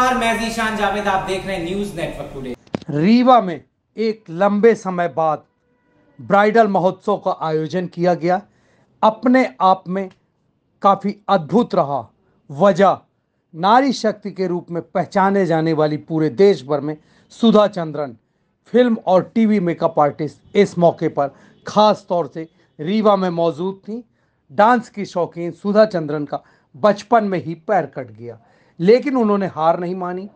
नमस्कार मैं जीशान जावेद आप देख रहे हैं न्यूज नेटवर्क टुडे रीवा में एक लंबे समय बाद ब्राइडल महोत्सव का आयोजन किया गया अपने आप में काफ़ी अद्भुत रहा वजह नारी शक्ति के रूप में पहचाने जाने वाली पूरे देश भर में सुधा चंद्रन फिल्म और टीवी मेकअप आर्टिस्ट इस मौके पर खास तौर से रीवा में मौजूद थी डांस की शौकीन सुधा चंद्रन का बचपन में ही पैर कट गया लेकिन उन्होंने हार नहीं मानी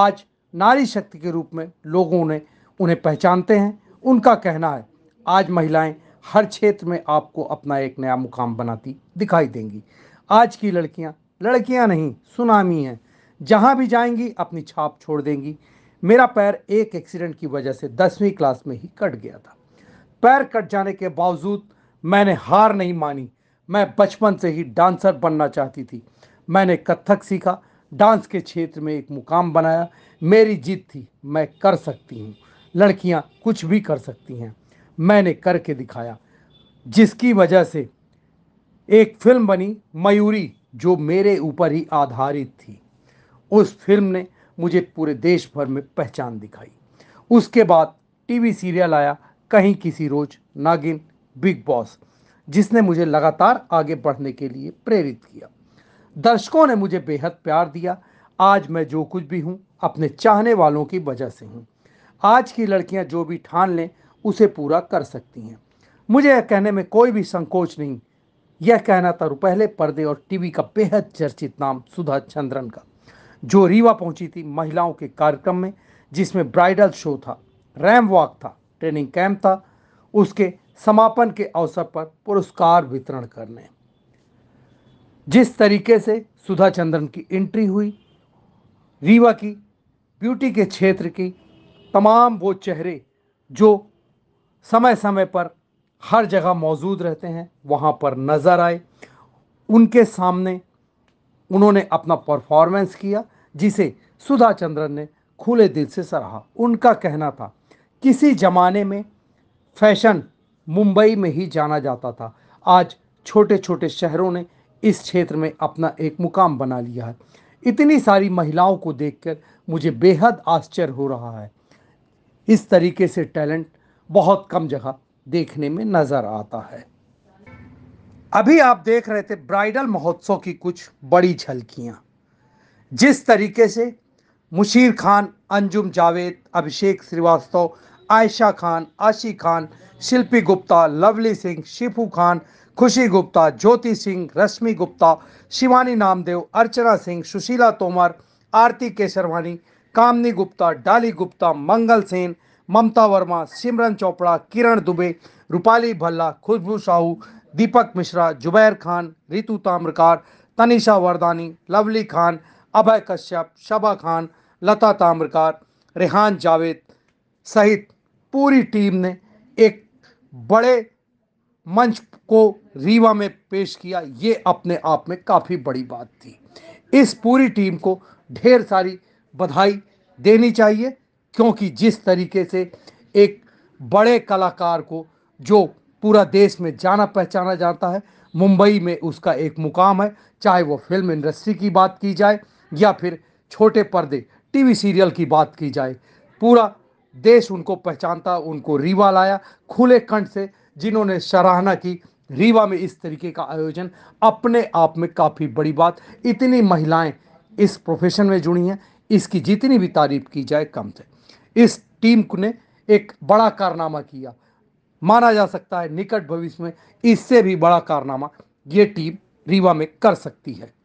आज नारी शक्ति के रूप में लोगों ने उन्हें पहचानते हैं उनका कहना है आज महिलाएं हर क्षेत्र में आपको अपना एक नया मुकाम बनाती दिखाई देंगी आज की लड़कियां लड़कियां नहीं सुनामी हैं जहां भी जाएंगी अपनी छाप छोड़ देंगी मेरा पैर एक एक्सीडेंट की वजह से दसवीं क्लास में ही कट गया था पैर कट जाने के बावजूद मैंने हार नहीं मानी मैं बचपन से ही डांसर बनना चाहती थी मैंने कत्थक सीखा डांस के क्षेत्र में एक मुकाम बनाया मेरी जीत थी मैं कर सकती हूँ लड़कियाँ कुछ भी कर सकती हैं मैंने करके दिखाया जिसकी वजह से एक फिल्म बनी मयूरी जो मेरे ऊपर ही आधारित थी उस फिल्म ने मुझे पूरे देश भर में पहचान दिखाई उसके बाद टीवी सीरियल आया कहीं किसी रोज नागिन बिग बॉस जिसने मुझे लगातार आगे बढ़ने के लिए प्रेरित किया दर्शकों ने मुझे बेहद प्यार दिया आज मैं जो कुछ भी हूँ अपने चाहने वालों की वजह से हूँ आज की लड़कियाँ जो भी ठान लें उसे पूरा कर सकती हैं मुझे यह कहने में कोई भी संकोच नहीं यह कहना था पहले पर्दे और टीवी का बेहद चर्चित नाम सुधा चंद्रन का जो रीवा पहुंची थी महिलाओं के कार्यक्रम में जिसमें ब्राइडल शो था रैम वॉक था ट्रेनिंग कैंप था उसके समापन के अवसर पर पुरस्कार वितरण करने जिस तरीके से सुधा चंद्रन की एंट्री हुई रीवा की ब्यूटी के क्षेत्र की तमाम वो चेहरे जो समय समय पर हर जगह मौजूद रहते हैं वहाँ पर नज़र आए उनके सामने उन्होंने अपना परफॉर्मेंस किया जिसे सुधा चंद्रन ने खुले दिल से सराहा उनका कहना था किसी ज़माने में फैशन मुंबई में ही जाना जाता था आज छोटे छोटे शहरों ने इस क्षेत्र में अपना एक मुकाम बना लिया है इतनी सारी महिलाओं को देखकर मुझे बेहद आश्चर्य हो रहा है इस तरीके से टैलेंट बहुत कम जगह देखने में नज़र आता है अभी आप देख रहे थे ब्राइडल महोत्सव की कुछ बड़ी झलकियाँ जिस तरीके से मुशीर खान अंजुम जावेद अभिषेक श्रीवास्तव आयशा खान आशी खान शिल्पी गुप्ता लवली सिंह शिफू खान खुशी गुप्ता ज्योति सिंह रश्मि गुप्ता शिवानी नामदेव अर्चना सिंह सुशीला तोमर आरती केसरवानी कामनी गुप्ता डाली गुप्ता मंगल सेन ममता वर्मा सिमरन चोपड़ा किरण दुबे रूपाली भल्ला खुशबू साहू दीपक मिश्रा जुबैर खान रितु ताम्रकार तनिषा वरदानी लवली खान अभय कश्यप शबा खान लता ताम्रकार रेहान जावेद सहित पूरी टीम ने एक बड़े मंच को रीवा में पेश किया ये अपने आप में काफ़ी बड़ी बात थी इस पूरी टीम को ढेर सारी बधाई देनी चाहिए क्योंकि जिस तरीके से एक बड़े कलाकार को जो पूरा देश में जाना पहचाना जाता है मुंबई में उसका एक मुकाम है चाहे वो फिल्म इंडस्ट्री की बात की जाए या फिर छोटे पर्दे टीवी सीरियल की बात की जाए पूरा देश उनको पहचानता उनको रीवा लाया खुले कंठ से जिन्होंने सराहना की रीवा में इस तरीके का आयोजन अपने आप में काफ़ी बड़ी बात इतनी महिलाएं इस प्रोफेशन में जुड़ी हैं इसकी जितनी भी तारीफ की जाए कम से इस टीम ने एक बड़ा कारनामा किया माना जा सकता है निकट भविष्य में इससे भी बड़ा कारनामा ये टीम रीवा में कर सकती है